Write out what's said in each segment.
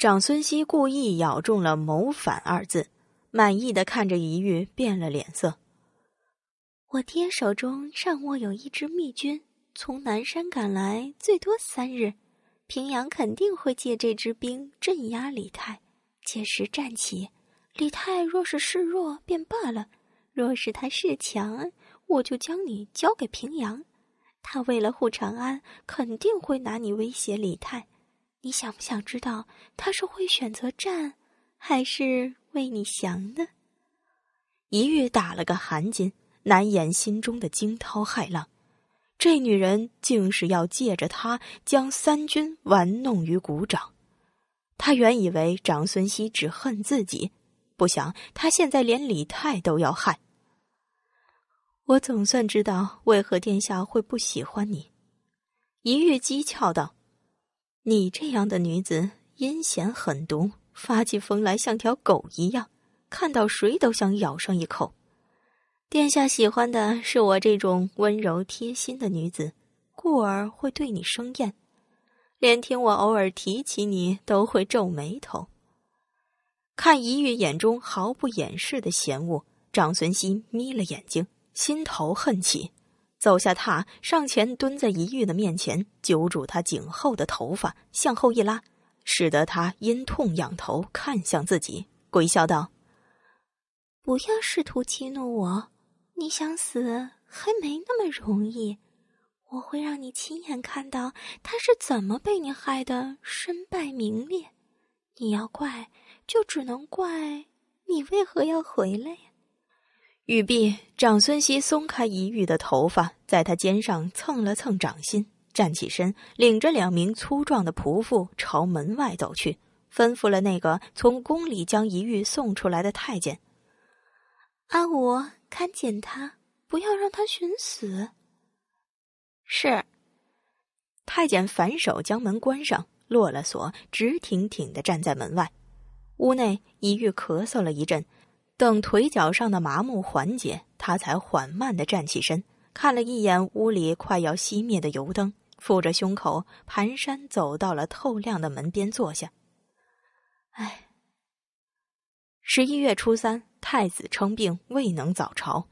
长孙熙故意咬中了“谋反”二字，满意的看着一玉变了脸色。我爹手中尚握有一支密军，从南山赶来最多三日，平阳肯定会借这支兵镇压李泰。届时战起，李泰若是示弱便罢了；若是他示强，我就将你交给平阳。他为了护长安，肯定会拿你威胁李泰。你想不想知道他是会选择战，还是为你降呢？一玉打了个寒噤，难掩心中的惊涛骇浪。这女人竟是要借着他将三军玩弄于股掌。他原以为长孙熙只恨自己，不想他现在连李泰都要害。我总算知道为何殿下会不喜欢你。一玉讥诮道。你这样的女子阴险狠毒，发起疯来像条狗一样，看到谁都想咬上一口。殿下喜欢的是我这种温柔贴心的女子，故而会对你生厌，连听我偶尔提起你都会皱眉头。看一玉眼中毫不掩饰的嫌恶，长孙熙眯了眼睛，心头恨起。走下榻，上前蹲在一玉的面前，揪住他颈后的头发，向后一拉，使得他因痛仰头看向自己，鬼笑道：“不要试图激怒我，你想死还没那么容易，我会让你亲眼看到他是怎么被你害的身败名裂。你要怪，就只能怪你为何要回来呀。”玉璧，长孙熙松开一玉的头发，在他肩上蹭了蹭，掌心站起身，领着两名粗壮的仆妇朝门外走去，吩咐了那个从宫里将一玉送出来的太监：“阿武，看紧他，不要让他寻死。”是。太监反手将门关上，落了锁，直挺挺的站在门外。屋内，一玉咳嗽了一阵。等腿脚上的麻木缓解，他才缓慢的站起身，看了一眼屋里快要熄灭的油灯，抚着胸口，蹒跚走到了透亮的门边坐下。唉，十一月初三，太子称病未能早朝，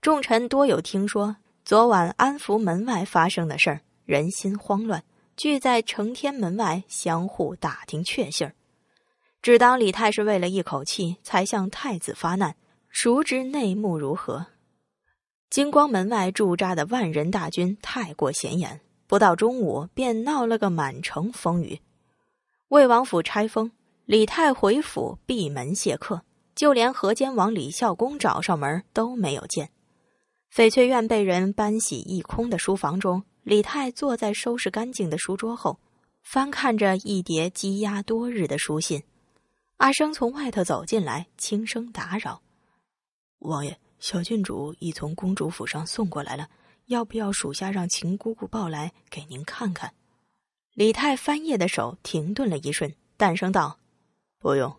众臣多有听说昨晚安福门外发生的事儿，人心慌乱，聚在承天门外相互打听确信儿。只当李泰是为了一口气才向太子发难，熟知内幕如何？金光门外驻扎的万人大军太过显眼，不到中午便闹了个满城风雨。魏王府拆封，李泰回府闭门谢客，就连河间王李孝恭找上门都没有见。翡翠院被人搬洗一空的书房中，李泰坐在收拾干净的书桌后，翻看着一叠积压多日的书信。阿生从外头走进来，轻声打扰：“王爷，小郡主已从公主府上送过来了，要不要属下让秦姑姑抱来给您看看？”李太翻页的手停顿了一瞬，淡声道：“不用。”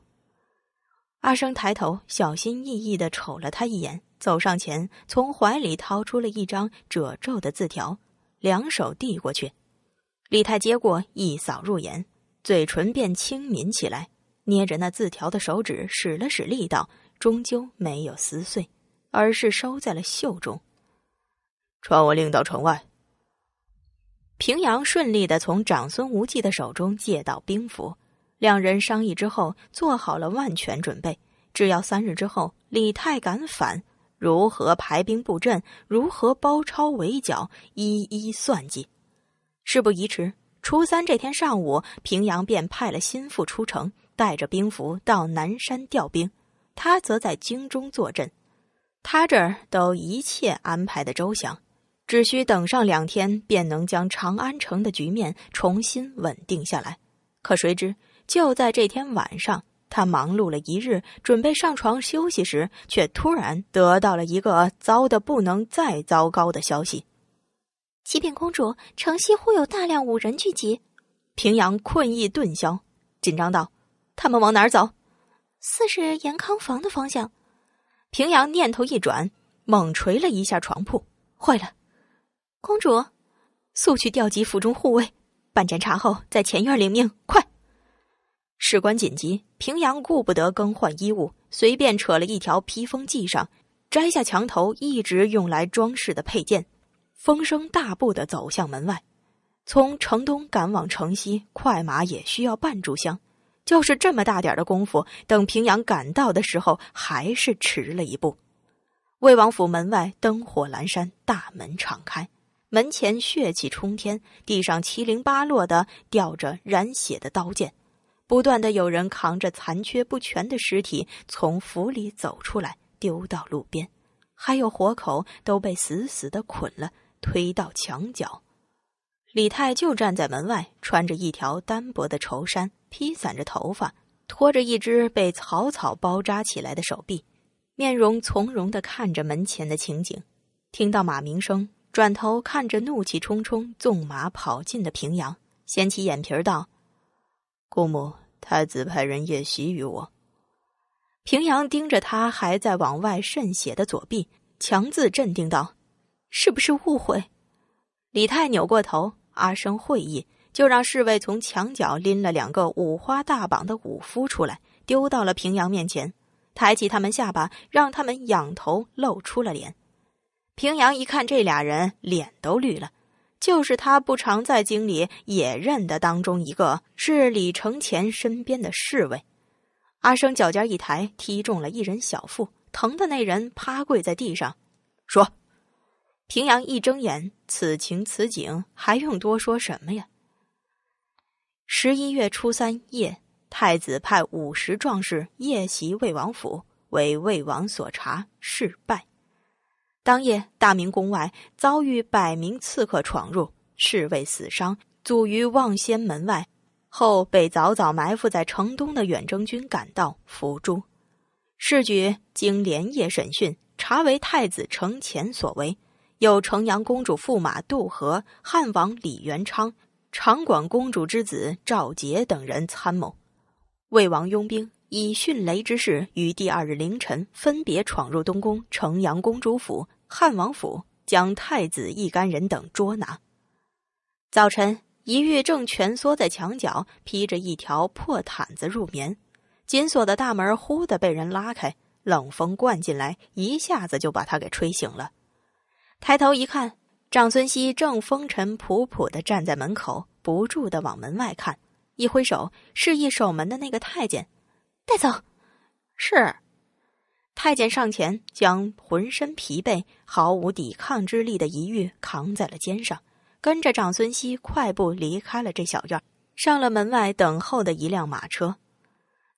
阿生抬头，小心翼翼的瞅了他一眼，走上前，从怀里掏出了一张褶皱的字条，两手递过去。李太接过，一扫入眼，嘴唇便轻抿起来。捏着那字条的手指使了使力道，终究没有撕碎，而是收在了袖中。传我令到城外。平阳顺利的从长孙无忌的手中借到兵符，两人商议之后，做好了万全准备。只要三日之后李泰敢反，如何排兵布阵，如何包抄围剿，一一算计。事不宜迟，初三这天上午，平阳便派了心腹出城。带着兵符到南山调兵，他则在京中坐镇。他这儿都一切安排的周详，只需等上两天，便能将长安城的局面重新稳定下来。可谁知，就在这天晚上，他忙碌了一日，准备上床休息时，却突然得到了一个糟的不能再糟糕的消息：“启禀公主，城西忽有大量武人聚集。”平阳困意顿消，紧张道。他们往哪儿走？四是延康房的方向。平阳念头一转，猛捶了一下床铺。坏了！公主，速去调集府中护卫，半盏茶后在前院领命。快！事关紧急，平阳顾不得更换衣物，随便扯了一条披风系上，摘下墙头一直用来装饰的佩剑，风声大步的走向门外。从城东赶往城西，快马也需要半炷香。就是这么大点的功夫，等平阳赶到的时候，还是迟了一步。魏王府门外灯火阑珊，大门敞开，门前血气冲天，地上七零八落的吊着染血的刀剑，不断的有人扛着残缺不全的尸体从府里走出来，丢到路边，还有活口都被死死的捆了，推到墙角。李泰就站在门外，穿着一条单薄的绸衫，披散着头发，拖着一只被草草包扎起来的手臂，面容从容地看着门前的情景。听到马鸣声，转头看着怒气冲冲纵马跑进的平阳，掀起眼皮儿道：“姑母，太子派人夜袭于我。”平阳盯着他还在往外渗血的左臂，强自镇定道：“是不是误会？”李泰扭过头。阿生会意，就让侍卫从墙角拎了两个五花大绑的武夫出来，丢到了平阳面前，抬起他们下巴，让他们仰头露出了脸。平阳一看这俩人，脸都绿了。就是他不常在京里，也认得当中一个是李承前身边的侍卫。阿生脚尖一抬，踢中了一人小腹，疼的那人趴跪在地上，说。平阳一睁眼，此情此景还用多说什么呀？十一月初三夜，太子派五十壮士夜袭魏王府，为魏王所查，事败。当夜，大明宫外遭遇百名刺客闯入，侍卫死伤，阻于望仙门外，后被早早埋伏在城东的远征军赶到，府诛。事举经连夜审讯，查为太子承前所为。有城阳公主驸马杜和、汉王李元昌、长广公主之子赵杰等人参谋，魏王拥兵，以迅雷之势，于第二日凌晨分别闯入东宫、城阳公主府、汉王府，将太子一干人等捉拿。早晨，一月正蜷缩在墙角，披着一条破毯子入眠，紧锁的大门忽的被人拉开，冷风灌进来，一下子就把他给吹醒了。抬头一看，长孙熙正风尘仆仆的站在门口，不住的往门外看。一挥手，示意守门的那个太监带走。是，太监上前将浑身疲惫、毫无抵抗之力的一玉扛在了肩上，跟着长孙熙快步离开了这小院，上了门外等候的一辆马车。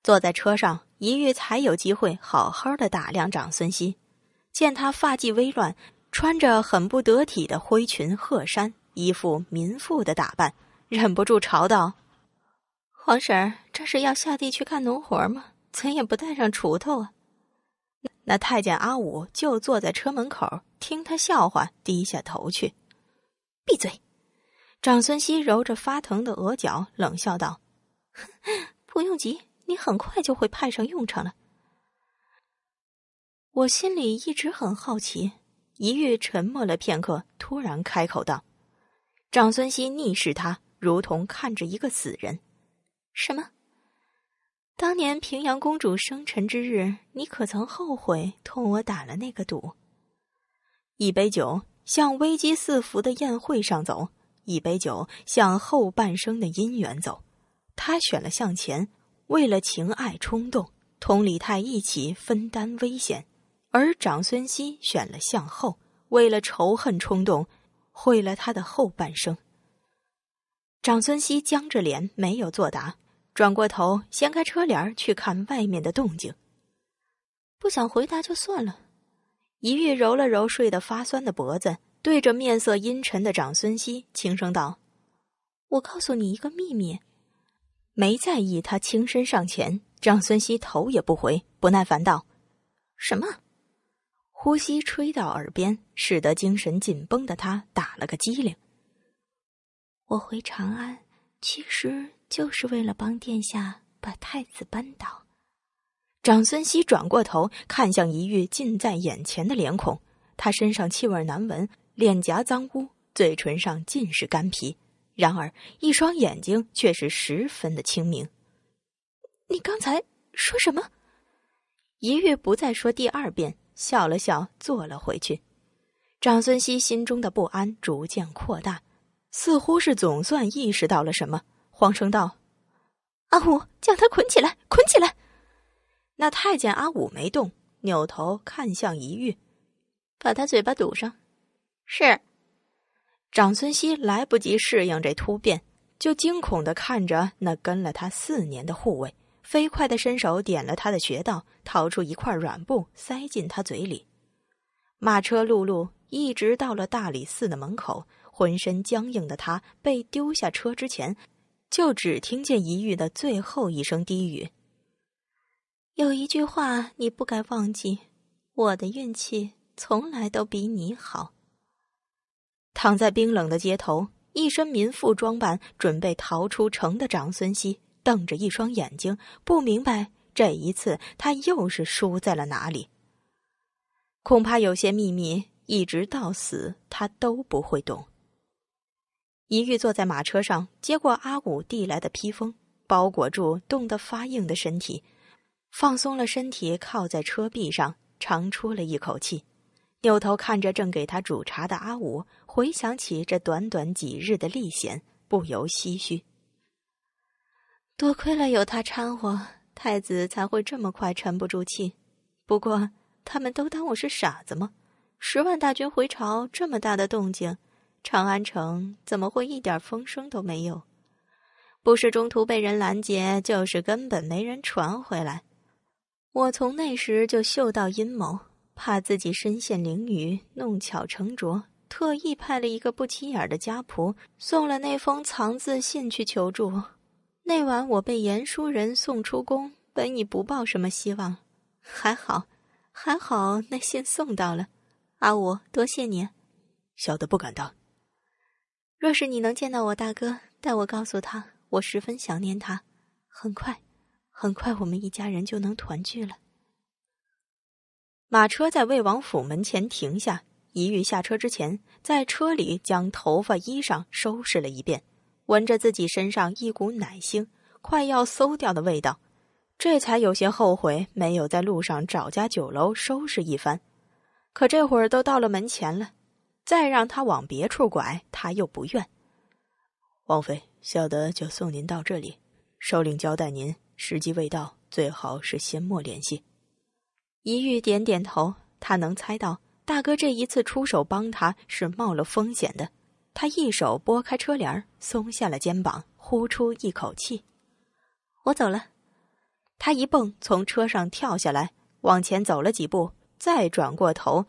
坐在车上，一玉才有机会好好的打量长孙熙，见他发髻微乱。穿着很不得体的灰裙褐衫，一副民妇的打扮，忍不住嘲道：“皇婶儿，这是要下地去干农活吗？怎也不带上锄头啊？”那太监阿武就坐在车门口，听他笑话，低下头去，闭嘴。长孙熙揉着发疼的额角，冷笑道：“ 不用急，你很快就会派上用场了。”我心里一直很好奇。一玉沉默了片刻，突然开口道：“长孙熙逆视他，如同看着一个死人。什么？当年平阳公主生辰之日，你可曾后悔同我打了那个赌？一杯酒，向危机四伏的宴会上走；一杯酒，向后半生的姻缘走。他选了向前，为了情爱冲动，同李泰一起分担危险。”而长孙熙选了向后，为了仇恨冲动，毁了他的后半生。长孙熙僵着脸，没有作答，转过头，掀开车帘去看外面的动静。不想回答就算了。一玉揉了揉睡得发酸的脖子，对着面色阴沉的长孙熙轻声道：“我告诉你一个秘密。”没在意他轻身上前，长孙熙头也不回，不耐烦道：“什么？”呼吸吹到耳边，使得精神紧绷的他打了个激灵。我回长安，其实就是为了帮殿下把太子扳倒。长孙熙转过头，看向一玉近在眼前的脸孔。他身上气味难闻，脸颊脏污，嘴唇上尽是干皮。然而一双眼睛却是十分的清明。你刚才说什么？一玉不再说第二遍。笑了笑，坐了回去。长孙熙心中的不安逐渐扩大，似乎是总算意识到了什么，慌声道：“阿武，将他捆起来，捆起来！”那太监阿武没动，扭头看向一玉，把他嘴巴堵上。是。长孙熙来不及适应这突变，就惊恐的看着那跟了他四年的护卫。飞快的伸手点了他的穴道，掏出一块软布塞进他嘴里。马车辘辘，一直到了大理寺的门口。浑身僵硬的他被丢下车之前，就只听见一玉的最后一声低语：“有一句话你不该忘记，我的运气从来都比你好。”躺在冰冷的街头，一身民妇装扮，准备逃出城的长孙熙。瞪着一双眼睛，不明白这一次他又是输在了哪里。恐怕有些秘密，一直到死他都不会懂。一玉坐在马车上，接过阿武递来的披风，包裹住冻得发硬的身体，放松了身体，靠在车壁上，长出了一口气，扭头看着正给他煮茶的阿武，回想起这短短几日的历险，不由唏嘘。多亏了有他掺和，太子才会这么快沉不住气。不过，他们都当我是傻子吗？十万大军回朝，这么大的动静，长安城怎么会一点风声都没有？不是中途被人拦截，就是根本没人传回来。我从那时就嗅到阴谋，怕自己身陷囹圄，弄巧成拙，特意派了一个不起眼的家仆，送了那封藏字信去求助。那晚我被严书人送出宫，本已不抱什么希望，还好，还好那信送到了。阿五，多谢你，小的不敢当。若是你能见到我大哥，代我告诉他，我十分想念他。很快，很快，我们一家人就能团聚了。马车在魏王府门前停下，一玉下车之前，在车里将头发、衣裳收拾了一遍。闻着自己身上一股奶腥快要馊掉的味道，这才有些后悔没有在路上找家酒楼收拾一番。可这会儿都到了门前了，再让他往别处拐，他又不愿。王妃，小的就送您到这里。首领交代您，时机未到，最好是先莫联系。一玉点点头，他能猜到大哥这一次出手帮他是冒了风险的。他一手拨开车帘松下了肩膀，呼出一口气。我走了。他一蹦从车上跳下来，往前走了几步，再转过头，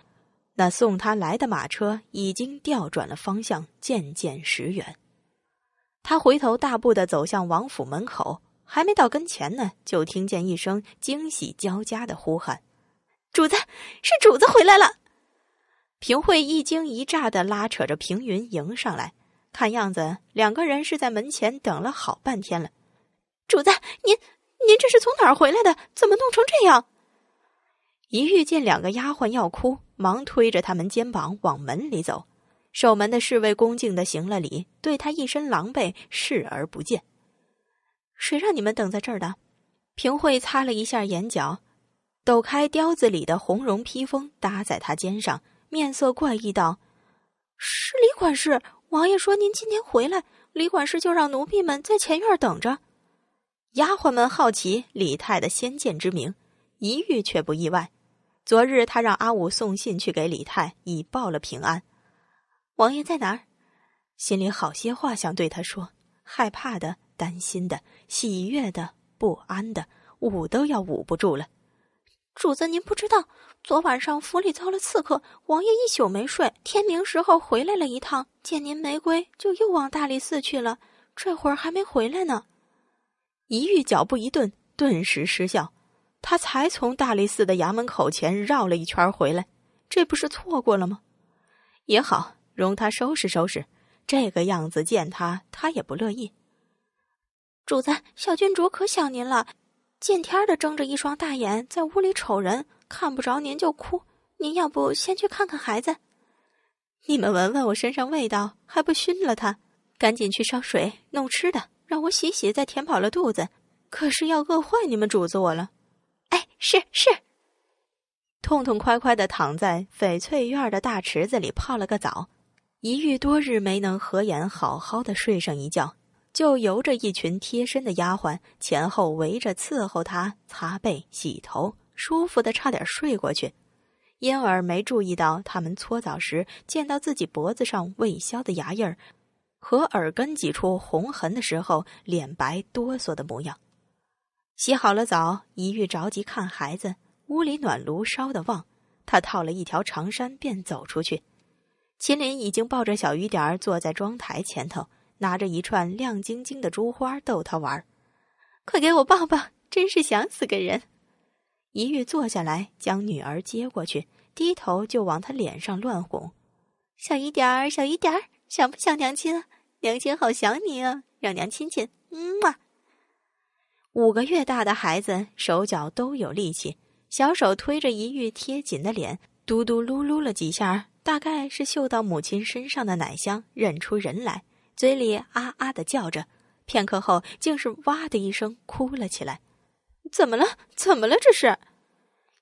那送他来的马车已经调转了方向，渐渐驶远。他回头大步的走向王府门口，还没到跟前呢，就听见一声惊喜交加的呼喊：“主子，是主子回来了。”平惠一惊一乍的拉扯着平云迎上来，看样子两个人是在门前等了好半天了。主子，您，您这是从哪儿回来的？怎么弄成这样？一遇见两个丫鬟要哭，忙推着他们肩膀往门里走。守门的侍卫恭敬的行了礼，对他一身狼狈视而不见。谁让你们等在这儿的？平惠擦了一下眼角，抖开貂子里的红绒披风搭在他肩上。面色怪异道：“是李管事，王爷说您今天回来，李管事就让奴婢们在前院等着。”丫鬟们好奇李太的先见之明，一遇却不意外。昨日他让阿武送信去给李太，已报了平安。王爷在哪儿？心里好些话想对他说，害怕的、担心的、喜悦的、不安的，捂都要捂不住了。主子，您不知道，昨晚上府里遭了刺客，王爷一宿没睡，天明时候回来了一趟，见您没归，就又往大理寺去了，这会儿还没回来呢。一玉脚步一顿，顿时失笑，他才从大理寺的衙门口前绕了一圈回来，这不是错过了吗？也好，容他收拾收拾，这个样子见他，他也不乐意。主子，小郡主可想您了。见天儿的睁着一双大眼在屋里瞅人，看不着您就哭。您要不先去看看孩子？你们闻闻我身上味道，还不熏了他？赶紧去烧水弄吃的，让我洗洗再填饱了肚子。可是要饿坏你们主子我了。哎，是是，痛痛快快的躺在翡翠院儿的大池子里泡了个澡，一遇多日没能合眼，好好的睡上一觉。就由着一群贴身的丫鬟前后围着伺候他擦背洗头，舒服的差点睡过去。因而没注意到他们搓澡时见到自己脖子上未消的牙印儿和耳根几处红痕的时候，脸白哆嗦的模样。洗好了澡，一遇着急看孩子，屋里暖炉烧得旺，他套了一条长衫便走出去。秦林已经抱着小雨点儿坐在妆台前头。拿着一串亮晶晶的珠花逗他玩儿，快给我抱抱！真是想死个人。一玉坐下来，将女儿接过去，低头就往她脸上乱哄。小一点，小一点，想不想娘亲？娘亲好想你啊！让娘亲亲，嗯嘛。五个月大的孩子手脚都有力气，小手推着一玉贴紧的脸，嘟嘟噜噜了几下，大概是嗅到母亲身上的奶香，认出人来。嘴里啊啊的叫着，片刻后竟是哇的一声哭了起来。怎么了？怎么了？这是！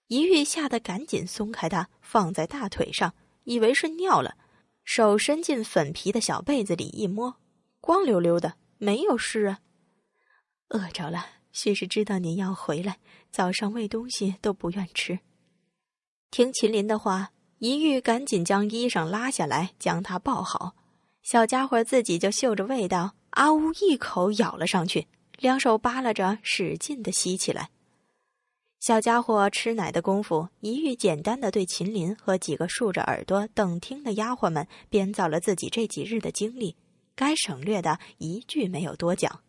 一玉吓得赶紧松开他，放在大腿上，以为是尿了。手伸进粉皮的小被子里一摸，光溜溜的，没有湿啊。饿着了，许是知道您要回来，早上喂东西都不愿吃。听秦林的话，一玉赶紧将衣裳拉下来，将他抱好。小家伙自己就嗅着味道，啊呜一口咬了上去，两手扒拉着，使劲的吸起来。小家伙吃奶的功夫，一遇简单的对秦林和几个竖着耳朵等听的丫鬟们编造了自己这几日的经历，该省略的一句没有多讲。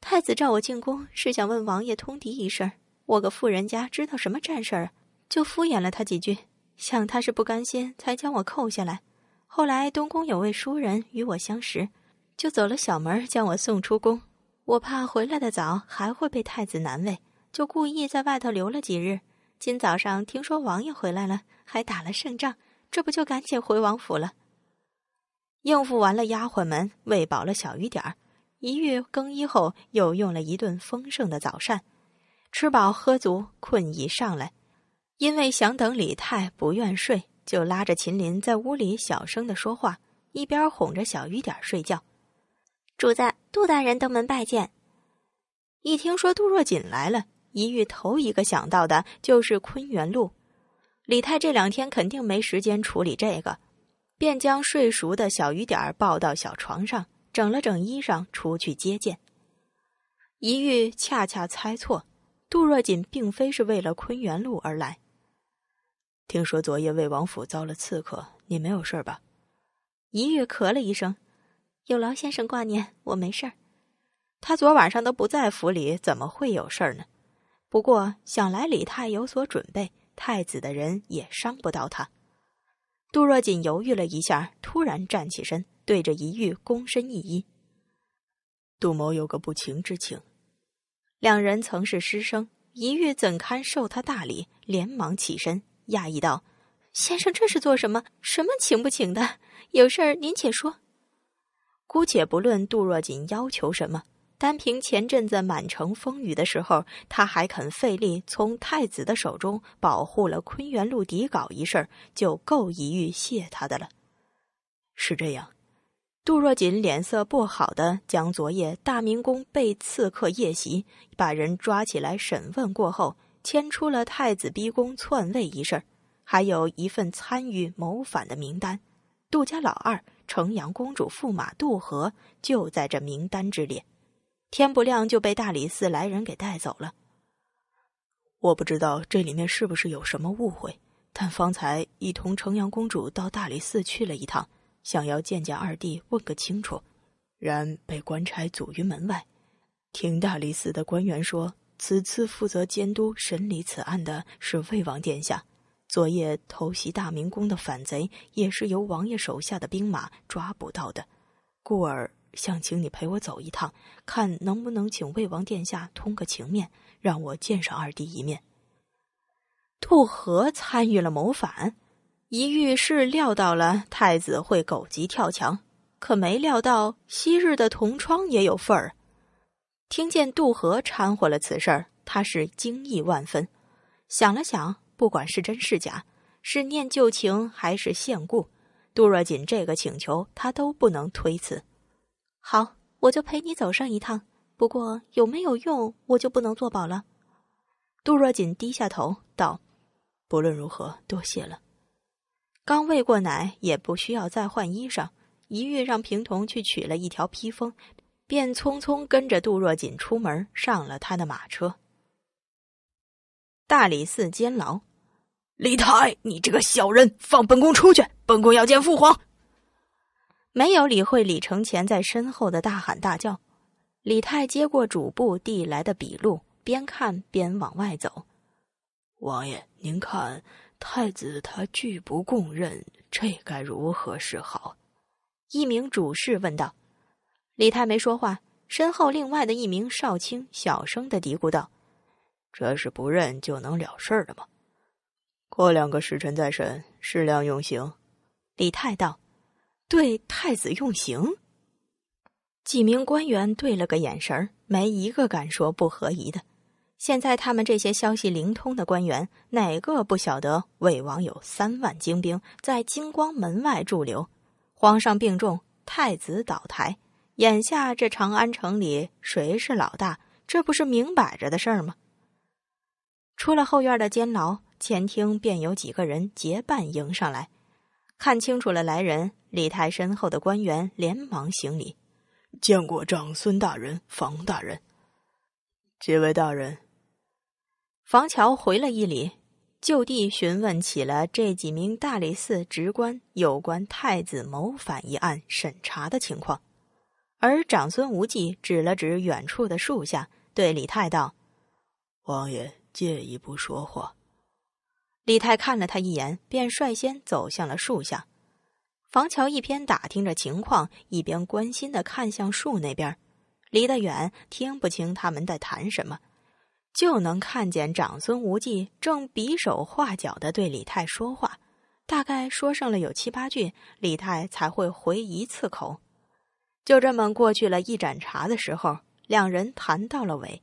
太子召我进宫，是想问王爷通敌一事。我个富人家，知道什么战事儿，就敷衍了他几句。想他是不甘心，才将我扣下来。后来，东宫有位淑人与我相识，就走了小门将我送出宫。我怕回来的早还会被太子难为，就故意在外头留了几日。今早上听说王爷回来了，还打了胜仗，这不就赶紧回王府了。应付完了丫鬟们，喂饱了小雨点儿，一浴更衣后，又用了一顿丰盛的早膳，吃饱喝足，困意上来，因为想等李太，不愿睡。就拉着秦林在屋里小声的说话，一边哄着小雨点儿睡觉。主子，杜大人登门拜见。一听说杜若锦来了，一玉头一个想到的就是坤元路。李泰这两天肯定没时间处理这个，便将睡熟的小雨点儿抱到小床上，整了整衣裳出去接见。一玉恰恰猜错，杜若锦并非是为了坤元路而来。听说昨夜魏王府遭了刺客，你没有事儿吧？一玉咳了一声：“有劳先生挂念，我没事儿。他昨晚上都不在府里，怎么会有事儿呢？不过想来李泰有所准备，太子的人也伤不到他。”杜若锦犹豫了一下，突然站起身，对着一玉躬身一揖：“杜某有个不情之请。”两人曾是师生，一玉怎堪受他大礼？连忙起身。讶异道：“先生，这是做什么？什么请不请的？有事儿您且说。姑且不论杜若锦要求什么，单凭前阵子满城风雨的时候，他还肯费力从太子的手中保护了坤元路底稿一事，就够一玉谢他的了。是这样，杜若锦脸色不好的，将昨夜大明宫被刺客夜袭，把人抓起来审问过后。”牵出了太子逼宫篡位一事，还有一份参与谋反的名单。杜家老二城阳公主驸马杜和就在这名单之列，天不亮就被大理寺来人给带走了。我不知道这里面是不是有什么误会，但方才一同城阳公主到大理寺去了一趟，想要见见二弟问个清楚，然被官差阻于门外。听大理寺的官员说。此次负责监督审理此案的是魏王殿下。昨夜偷袭大明宫的反贼，也是由王爷手下的兵马抓捕到的，故而想请你陪我走一趟，看能不能请魏王殿下通个情面，让我见上二弟一面。杜河参与了谋反，一遇事料到了太子会狗急跳墙，可没料到昔日的同窗也有份儿。听见杜和掺和了此事儿，他是惊异万分。想了想，不管是真是假，是念旧情还是现故，杜若锦这个请求他都不能推辞。好，我就陪你走上一趟。不过有没有用，我就不能作保了。杜若锦低下头道：“不论如何，多谢了。刚喂过奶，也不需要再换衣裳。一玉让平童去取了一条披风。”便匆匆跟着杜若锦出门，上了他的马车。大理寺监牢，李太，你这个小人，放本宫出去！本宫要见父皇。没有理会李承前在身后的大喊大叫。李太接过主簿递来的笔录，边看边往外走。王爷，您看，太子他拒不供认，这该如何是好？一名主事问道。李太没说话，身后另外的一名少卿小声的嘀咕道：“这是不认就能了事儿的吗？”过两个时辰再审，适量用刑。”李太道：“对太子用刑？”几名官员对了个眼神儿，没一个敢说不合宜的。现在他们这些消息灵通的官员，哪个不晓得魏王有三万精兵在金光门外驻留，皇上病重，太子倒台。眼下这长安城里谁是老大？这不是明摆着的事儿吗？出了后院的监牢前厅，便有几个人结伴迎上来。看清楚了来人，李泰身后的官员连忙行礼：“见过长孙大人、房大人。”几位大人，房乔回了一礼，就地询问起了这几名大理寺职官有关太子谋反一案审查的情况。而长孙无忌指了指远处的树下，对李泰道：“王爷，借一步说话。”李泰看了他一眼，便率先走向了树下。房乔一边打听着情况，一边关心的看向树那边。离得远，听不清他们在谈什么，就能看见长孙无忌正比手画脚的对李泰说话。大概说上了有七八句，李泰才会回一次口。就这么过去了一盏茶的时候，两人谈到了尾。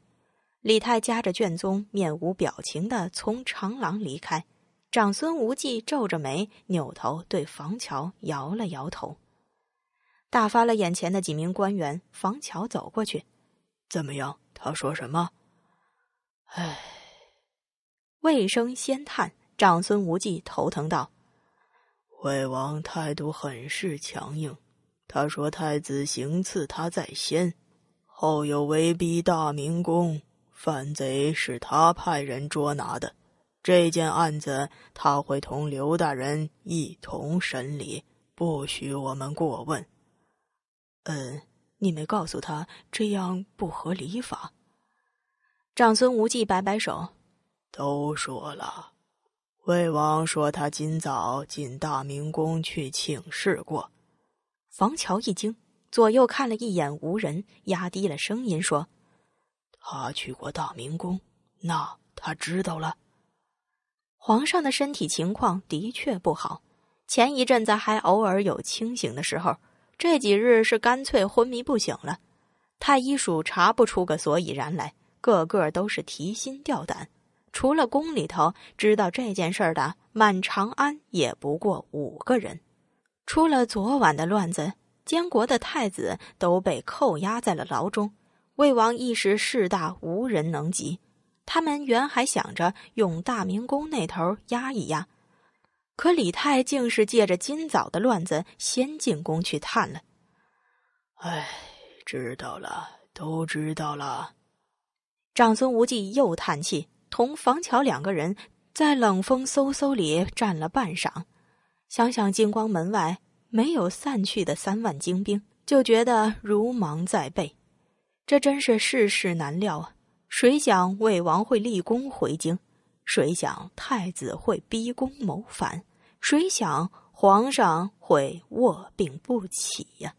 李泰夹着卷宗，面无表情的从长廊离开。长孙无忌皱着眉，扭头对房乔摇了摇头，打发了眼前的几名官员。房乔走过去，怎么样？他说什么？唉，魏生先叹，长孙无忌头疼道：“魏王态度很是强硬。”他说：“太子行刺他在先，后有威逼大明宫，犯贼是他派人捉拿的。这件案子，他会同刘大人一同审理，不许我们过问。”“嗯，你没告诉他这样不合礼法。”长孙无忌摆摆手，“都说了，魏王说他今早进大明宫去请示过。”房乔一惊，左右看了一眼无人，压低了声音说：“他去过大明宫，那他知道了。皇上的身体情况的确不好，前一阵子还偶尔有清醒的时候，这几日是干脆昏迷不醒了。太医署查不出个所以然来，个个都是提心吊胆。除了宫里头知道这件事儿的，满长安也不过五个人。”出了昨晚的乱子，监国的太子都被扣押在了牢中。魏王一时势大，无人能及。他们原还想着用大明宫那头压一压，可李泰竟是借着今早的乱子先进宫去探了。哎，知道了，都知道了。长孙无忌又叹气，同房乔两个人在冷风嗖嗖里站了半晌。想想金光门外没有散去的三万精兵，就觉得如芒在背。这真是世事难料啊！谁想魏王会立功回京？谁想太子会逼宫谋反？谁想皇上会卧病不起呀？